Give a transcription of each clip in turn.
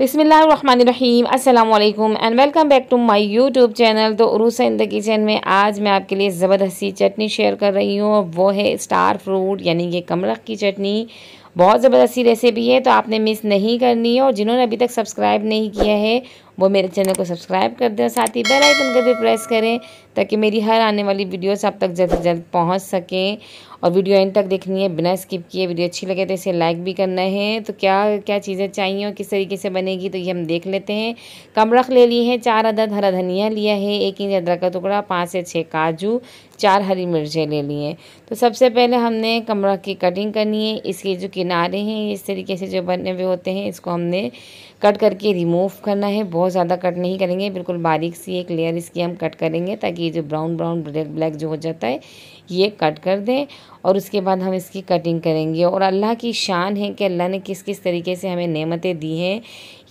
बिसमीम् अल्लाम and welcome back to my YouTube channel तो Urusa in the kitchen में आज मैं आपके लिए ज़बरदस्ती चटनी शेयर कर रही हूँ वो है स्टार फ्रूट यानी कि कमरख की चटनी बहुत ज़बरदस्त सी रेसिपी है तो आपने मिस नहीं करनी है और जिन्होंने अभी तक सब्सक्राइब नहीं किया है वो मेरे चैनल को सब्सक्राइब कर दें साथ ही बेल आइकन कर भी प्रेस करें ताकि मेरी हर आने वाली वीडियोस आप तक जल्द से जल्द पहुंच सकें और वीडियो एंड तक देखनी है बिना स्किप किए वीडियो अच्छी लगे तो इसे लाइक भी करना है तो क्या क्या चीज़ें चाहिए और किस तरीके से बनेगी तो ये हम देख लेते हैं कमरख ले लिए हैं चार अदद हरा धनिया लिया है एक इंच अदरक का टुकड़ा पाँच से छः काजू चार हरी मिर्चें ले ली हैं तो सबसे पहले हमने कमरा की कटिंग करनी है इसके जो किनारे हैं इस तरीके से जो बने हुए होते हैं इसको हमने कट करके रिमूव करना है बहुत ज़्यादा कट नहीं करेंगे बिल्कुल बारीक सी एक लेयर इसकी हम कट करेंगे ताकि ये जो ब्राउन ब्राउन ब्लैक ब्लैक जो हो जाता है ये कट कर दें और उसके बाद हम इसकी कटिंग करेंगे और अल्लाह की शान है कि अल्लाह ने किस किस तरीके से हमें नेमतें दी हैं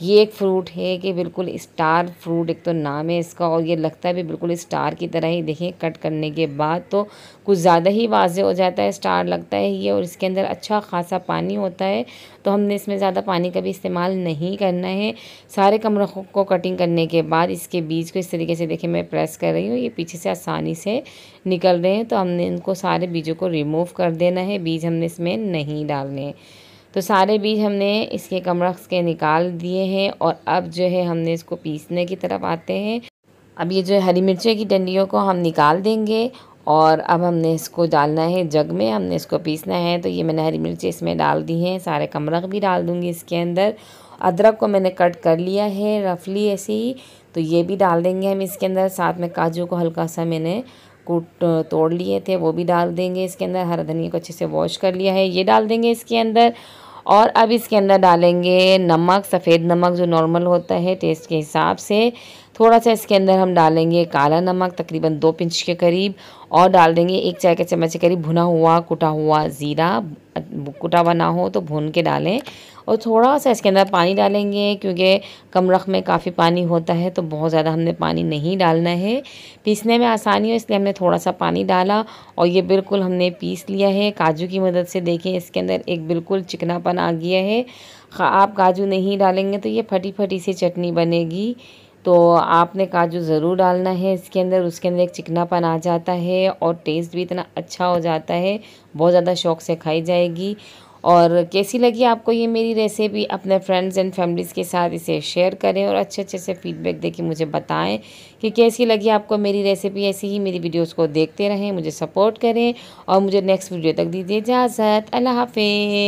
ये एक फ्रूट है कि बिल्कुल स्टार फ्रूट एक तो नाम है इसका और ये लगता भी बिल्कुल स्टार की तरह ही देखें कट करने के बाद तो कुछ ज़्यादा ही वाजे हो जाता है स्टार लगता है ये और इसके अंदर अच्छा खासा पानी होता है तो हमने इसमें ज़्यादा पानी का भी इस्तेमाल नहीं करना है सारे कमरों को कटिंग करने के बाद इसके बीज को इस तरीके से देखें मैं प्रेस कर रही हूँ ये पीछे से आसानी से निकल रहे हैं तो हमने इनको सारे बीजों को रिमूव रिमूव कर देना है बीज हमने इसमें नहीं डालने तो सारे बीज हमने इसके कमरख के निकाल दिए हैं और अब जो है हमने इसको पीसने की तरफ आते हैं अब ये जो है हरी मिर्चे की डंडियों को हम निकाल देंगे और अब हमने इसको डालना है जग में हमने इसको पीसना है तो ये मैंने हरी मिर्ची इसमें डाल दी हैं सारे कमरख भी डाल दूँगी इसके अंदर अदरक को मैंने कट कर लिया है रफली ऐसे ही तो ये भी डाल देंगे हम इसके अंदर साथ में काजू को हल्का सा मैंने कूट तोड़ लिए थे वो भी डाल देंगे इसके अंदर हरा धनिया को अच्छे से वॉश कर लिया है ये डाल देंगे इसके अंदर और अब इसके अंदर डालेंगे नमक सफ़ेद नमक जो नॉर्मल होता है टेस्ट के हिसाब से थोड़ा सा इसके अंदर हम डालेंगे काला नमक तकरीबन दो पिंच के करीब और डाल देंगे एक चाय के चम्मच के करीब भुना हुआ कुटा हुआ ज़ीरा कुटा हुआ ना हो तो भून के डालें और थोड़ा सा इसके अंदर पानी डालेंगे क्योंकि कम रख में काफ़ी पानी होता है तो बहुत ज़्यादा हमने पानी नहीं डालना है पीसने में आसानी हो इसलिए हमने थोड़ा सा पानी डाला और ये बिल्कुल हमने पीस लिया है काजू की मदद से देखें इसके अंदर एक बिल्कुल चिकनापन आ गया है आप काजू नहीं डालेंगे तो ये फटी फटी सी चटनी बनेगी तो आपने काजू ज़रूर डालना है इसके अंदर उसके अंदर एक चिकनापन आ जाता है और टेस्ट भी इतना अच्छा हो जाता है बहुत ज़्यादा शौक से खाई जाएगी और कैसी लगी आपको ये मेरी रेसिपी अपने फ्रेंड्स एंड फैमिलीज़ के साथ इसे शेयर करें और अच्छे अच्छे से फीडबैक देके मुझे बताएं कि कैसी लगी आपको मेरी रेसिपी ऐसी ही मेरी वीडियोस को देखते रहें मुझे सपोर्ट करें और मुझे नेक्स्ट वीडियो तक दीजिए इजाज़त अल्लाह हाफि